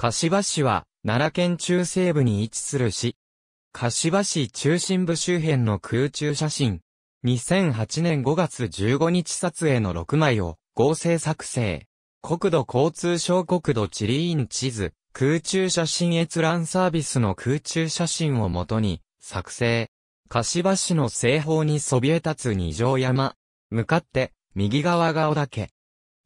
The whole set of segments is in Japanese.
柏市は、奈良県中西部に位置する市。柏市中心部周辺の空中写真。2008年5月15日撮影の6枚を合成作成。国土交通省国土地理院地図、空中写真閲覧サービスの空中写真をもとに作成。柏市の西方にそびえ立つ二条山。向かって右側が尾岳。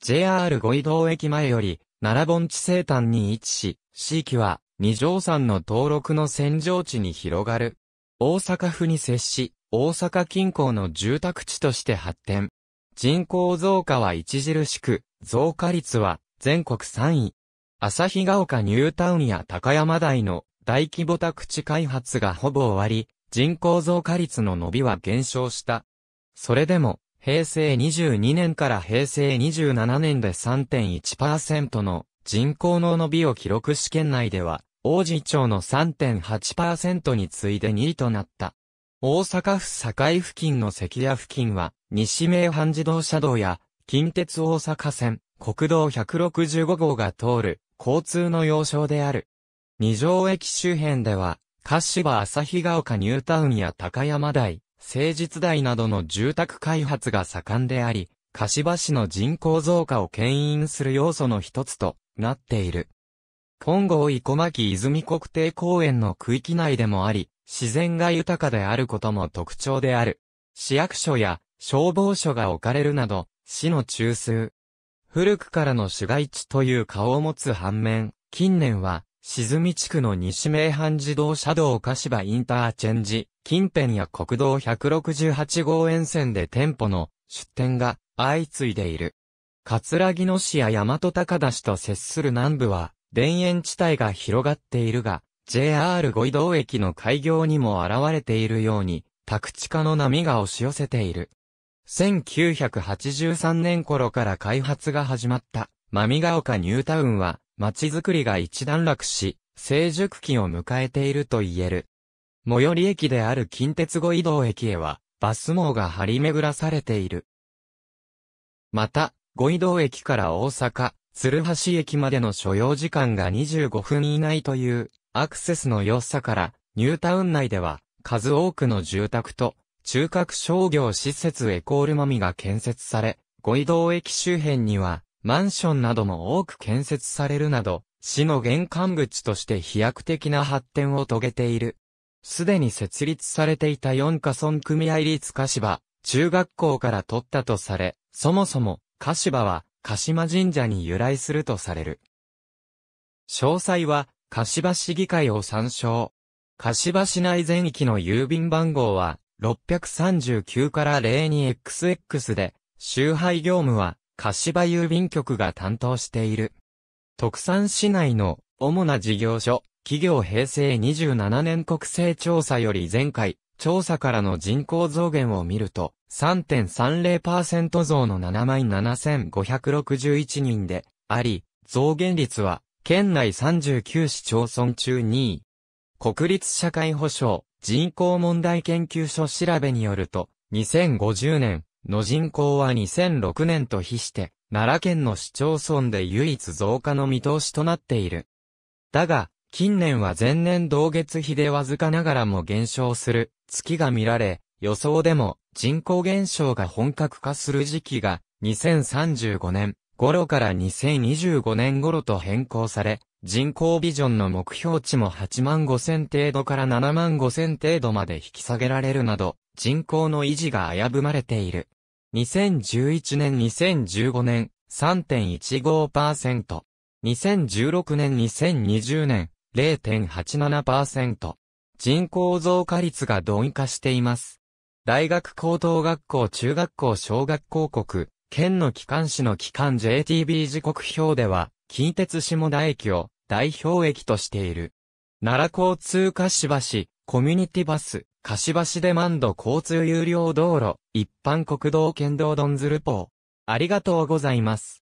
JR 五井道駅前より奈良盆地西端に位置し、地域は二条山の登録の扇状地に広がる。大阪府に接し、大阪近郊の住宅地として発展。人口増加は著しく、増加率は全国3位。旭ヶ丘ニュータウンや高山台の大規模宅地開発がほぼ終わり、人口増加率の伸びは減少した。それでも、平成22年から平成27年で3.1%の人口の伸びを記録試験内では、王子町の3.8%に次いで2位となった。大阪府堺付近の関屋付近は、西名阪自動車道や、近鉄大阪線、国道165号が通る、交通の要衝である。二条駅周辺では、柏旭ヶ丘ニュータウンや高山台、誠実台などの住宅開発が盛んであり、柏市の人口増加を牽引する要素の一つとなっている。今後、生駒木泉国定公園の区域内でもあり、自然が豊かであることも特徴である。市役所や消防署が置かれるなど、市の中枢。古くからの市街地という顔を持つ反面、近年は沈み地区の西名阪自動車道柏インターチェンジ、近辺や国道168号沿線で店舗の出店が相次いでいる。葛城野市や大和高田市と接する南部は、田園地帯が広がっているが、JR 五移動駅の開業にも現れているように、宅地化の波が押し寄せている。1983年頃から開発が始まった、まみが丘ニュータウンは、街づくりが一段落し、成熟期を迎えていると言える。最寄り駅である近鉄五移動駅へは、バス網が張り巡らされている。また、五移動駅から大阪、鶴橋駅までの所要時間が25分以内という、アクセスの良さから、ニュータウン内では、数多くの住宅と、中核商業施設エコールマミが建設され、五移動駅周辺には、マンションなども多く建設されるなど、市の玄関口として飛躍的な発展を遂げている。すでに設立されていた四カ村組合立柏、中学校から取ったとされ、そもそも、柏は、鹿島神社に由来するとされる。詳細は、柏市議会を参照。柏市内全域の郵便番号は、639から 02XX で、集配業務は、柏郵便局が担当している。特産市内の主な事業所、企業平成27年国勢調査より前回、調査からの人口増減を見ると、3.30%増の77,561人であり、増減率は、県内39市町村中2位。国立社会保障人口問題研究所調べによると、2050年、の人口は2006年と比して、奈良県の市町村で唯一増加の見通しとなっている。だが、近年は前年同月比でわずかながらも減少する月が見られ、予想でも人口減少が本格化する時期が2035年頃から2025年頃と変更され、人口ビジョンの目標値も8万5千程度から7万5千程度まで引き下げられるなど、人口の維持が危ぶまれている。2011年2015年3.15%。2016年2020年0.87%。人口増加率が鈍化しています。大学高等学校中学校小学校国、県の機関紙の機関 JTB 時刻表では、近鉄下田駅を代表駅としている。奈良交通柏市、コミュニティバス、柏市デマンド交通有料道路、一般国道県道ドンズルポー。ありがとうございます。